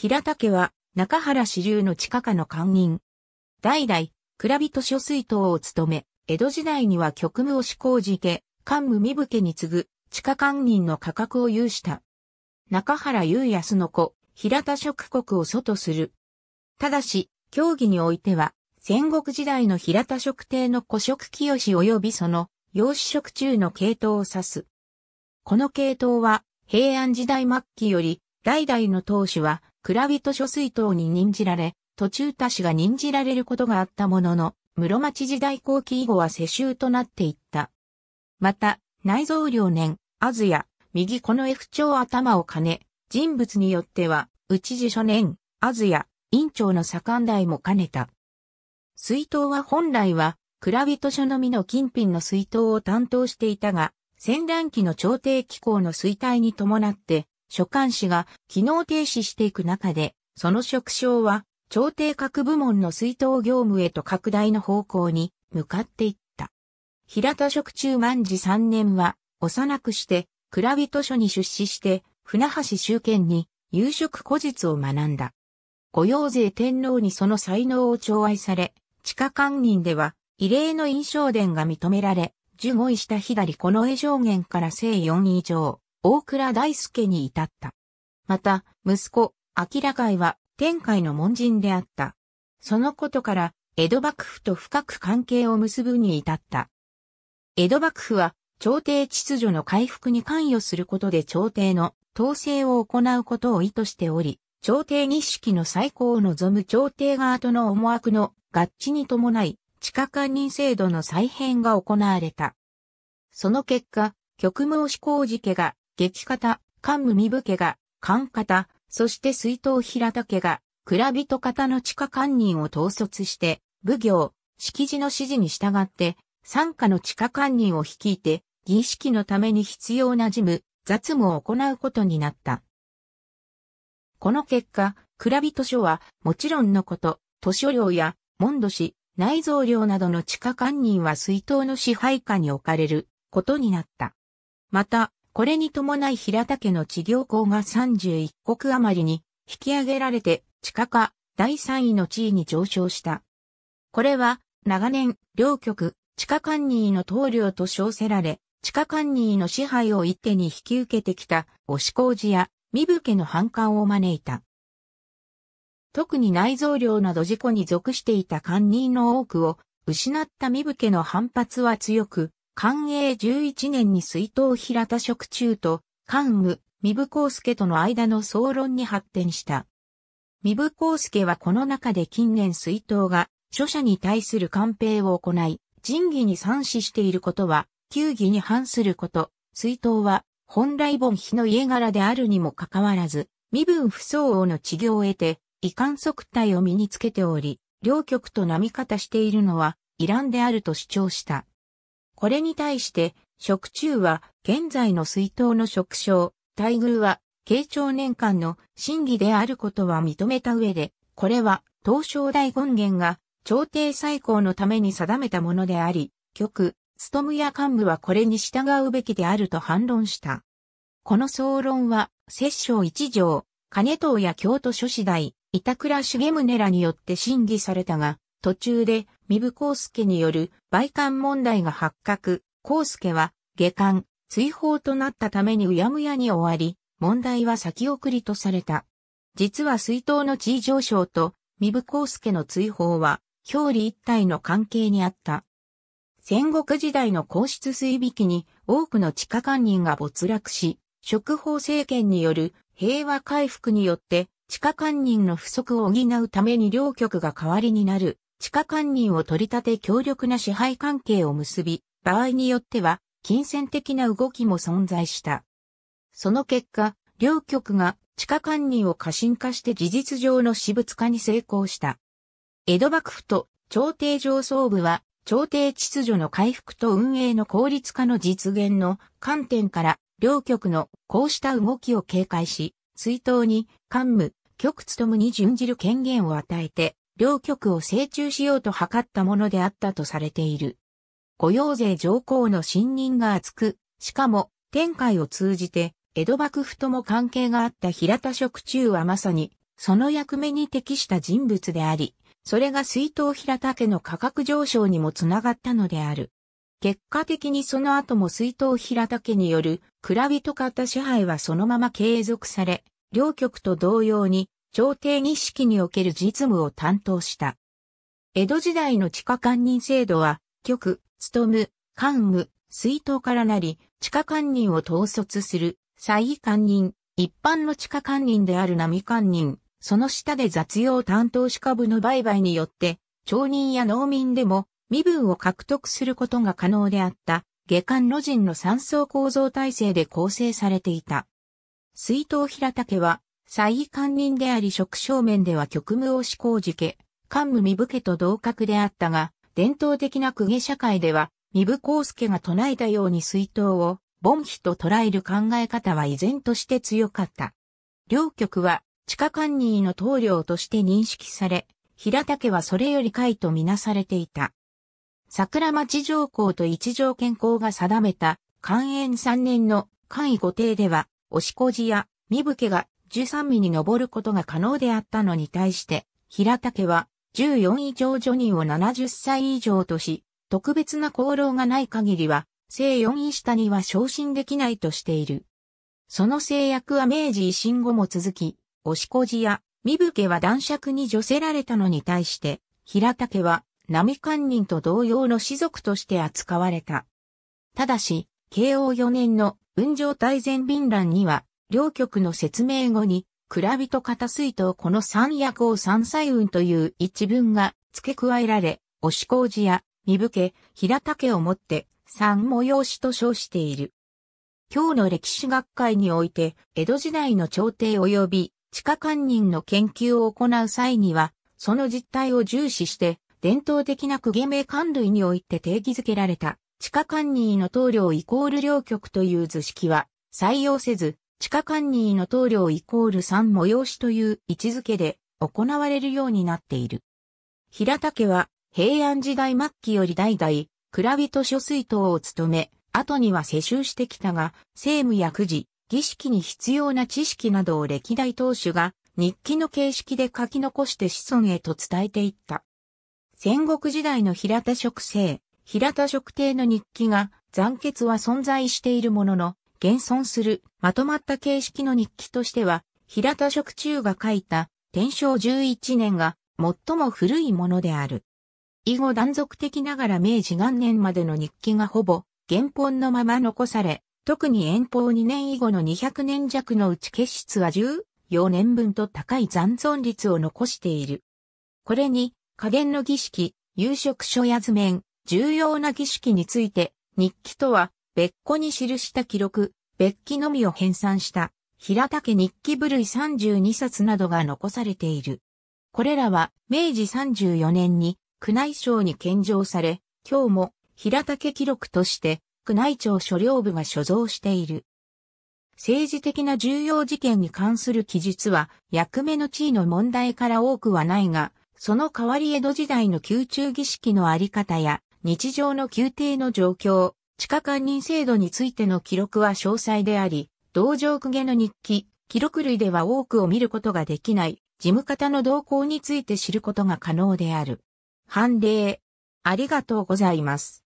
平田家は中原支流の地下下の官人。代々、蔵人諸水頭を務め、江戸時代には局務を施行じて、官務身武家に次ぐ地下官人の価格を有した。中原優康の子、平田食国を祖とする。ただし、競技においては、戦国時代の平田食帝の古食清及びその、養子食中の系統を指す。この系統は、平安時代末期より、代々の当主は、蔵人諸水等に任じられ、途中多氏が任じられることがあったものの、室町時代後期以後は世襲となっていった。また、内蔵両年、あずや、右この F 長頭を兼ね、人物によっては、内地初年、あずや、院長の左官代も兼ねた。水筒は本来は、蔵人書のみの金品の水筒を担当していたが、戦乱期の朝廷機構の衰退に伴って、所管士が機能停止していく中で、その職掌は、朝廷各部門の水道業務へと拡大の方向に向かっていった。平田職中万事三年は、幼くして、蔵人所に出資して、船橋周県に、夕食古実を学んだ。御用税天皇にその才能を寵愛され、地下官人では、異例の印象伝が認められ、受護位した左この絵上限から正4以上、大倉大輔に至った。また、息子、明海は天海の門人であった。そのことから、江戸幕府と深く関係を結ぶに至った。江戸幕府は、朝廷秩序の回復に関与することで朝廷の統制を行うことを意図しており、朝廷日式の再興を望む朝廷側との思惑の合致に伴い、地下官人制度の再編が行われた。その結果、極毛志向寺家が激方、関無身武家が、関方、そして水頭平田家が、蔵人方の地下官人を統率して、奉行、敷地の指示に従って、参加の地下官人を率いて、儀式のために必要な事務、雑務を行うことになった。この結果、蔵人書は、もちろんのこと、図書量や、門戸氏、内蔵量などの地下官人は水頭の支配下に置かれることになった。また、これに伴い平田家の治療校が31国余りに引き上げられて地下化第3位の地位に上昇した。これは長年両局地下管理の棟梁と称せられ、地下管理の支配を一手に引き受けてきた押し工事や身武家の反感を招いた。特に内臓量など事故に属していた官人の多くを失った身武家の反発は強く、寛永11年に水頭平田食中と、関武、三部康介との間の総論に発展した。三部康介はこの中で近年水筒が、著者に対する官兵を行い、仁義に賛死していることは、球技に反すること、水筒は、本来本妃の家柄であるにもかかわらず、身分不相応の治療を得て、遺憾測体を身につけており、両極と並方しているのは、イランであると主張した。これに対して、食中は現在の水筒の食症、待遇は、慶長年間の審議であることは認めた上で、これは、東証大権限が、朝廷最高のために定めたものであり、局、務や幹部はこれに従うべきであると反論した。この総論は、摂政一条、金藤や京都諸次第、板倉重宗らによって審議されたが、途中で、三部康介による売官問題が発覚、康介は、下官、追放となったためにうやむやに終わり、問題は先送りとされた。実は水筒の地位上昇と三部康介の追放は表裏一体の関係にあった。戦国時代の皇室水引きに多くの地下官人が没落し、職法政権による平和回復によって地下官人の不足を補うために両局が代わりになる地下官人を取り立て強力な支配関係を結び、場合によっては、金銭的な動きも存在した。その結果、両局が地下官人を過信化して事実上の私物化に成功した。江戸幕府と朝廷上層部は、朝廷秩序の回復と運営の効率化の実現の観点から、両局のこうした動きを警戒し、追悼に、幹務、局務に準じる権限を与えて、両局を成中しようと図ったものであったとされている。御用税上皇の信任が厚く、しかも、天海を通じて、江戸幕府とも関係があった平田職中はまさに、その役目に適した人物であり、それが水筒平田家の価格上昇にもつながったのである。結果的にその後も水筒平田家による蔵人方支配はそのまま継続され、両局と同様に朝廷日式における実務を担当した。江戸時代の地下官人制度は、局、務、官務、水頭からなり、地下官人を統率する、再官人、一般の地下官人である並官人、その下で雑用担当し株の売買によって、町人や農民でも身分を獲得することが可能であった、下官路人の三層構造体制で構成されていた。水頭平竹は、最位官人であり職正面では局務を志向事け、官務身武家と同格であったが、伝統的な公家社会では、身武康介が唱えたように水筒を、凡妃と捉える考え方は依然として強かった。両局は、地下官人の棟梁として認識され、平竹はそれより下位とみなされていた。桜町上皇と一条健康が定めた、寛延三年の官位御帝では、押し小路や、身武家が13位に上ることが可能であったのに対して、平竹は14位上女人を70歳以上とし、特別な功労がない限りは、正4位下には昇進できないとしている。その制約は明治維新後も続き、押しこじや、身武家は男爵に除せられたのに対して、平竹は、並官人と同様の士族として扱われた。ただし、慶応4年の文上大前便乱には、両極の説明後に、蔵人片水とこの三役を三彩雲という一文が付け加えられ、押し工事や身武家、平竹をもって三催しと称している。今日の歴史学会において、江戸時代の朝廷及び地下官人の研究を行う際には、その実態を重視して、伝統的な区芸名官類において定義づけられた、地下官人の棟梁イコール両局という図式は採用せず、地下管理の棟梁イコール三催しという位置づけで行われるようになっている。平田家は平安時代末期より代々、蔵人諸水等を務め、後には世襲してきたが、政務やくじ、儀式に必要な知識などを歴代当主が日記の形式で書き残して子孫へと伝えていった。戦国時代の平田職生、平田職帝の日記が残欠は存在しているものの、現存するまとまった形式の日記としては、平田食中が書いた天正11年が最も古いものである。以後断続的ながら明治元年までの日記がほぼ原本のまま残され、特に遠方2年以後の200年弱のうち結出は14年分と高い残存率を残している。これに、加減の儀式、夕食書や図面、重要な儀式について、日記とは別個に記した記録、別記のみを編纂した、平竹日記部類32冊などが残されている。これらは、明治34年に、宮内省に献上され、今日も、平竹記録として、宮内庁所領部が所蔵している。政治的な重要事件に関する記述は、役目の地位の問題から多くはないが、その代わり江戸時代の宮中儀式のあり方や、日常の宮廷の状況、地下官人制度についての記録は詳細であり、道場公家の日記、記録類では多くを見ることができない、事務方の動向について知ることが可能である。判例、ありがとうございます。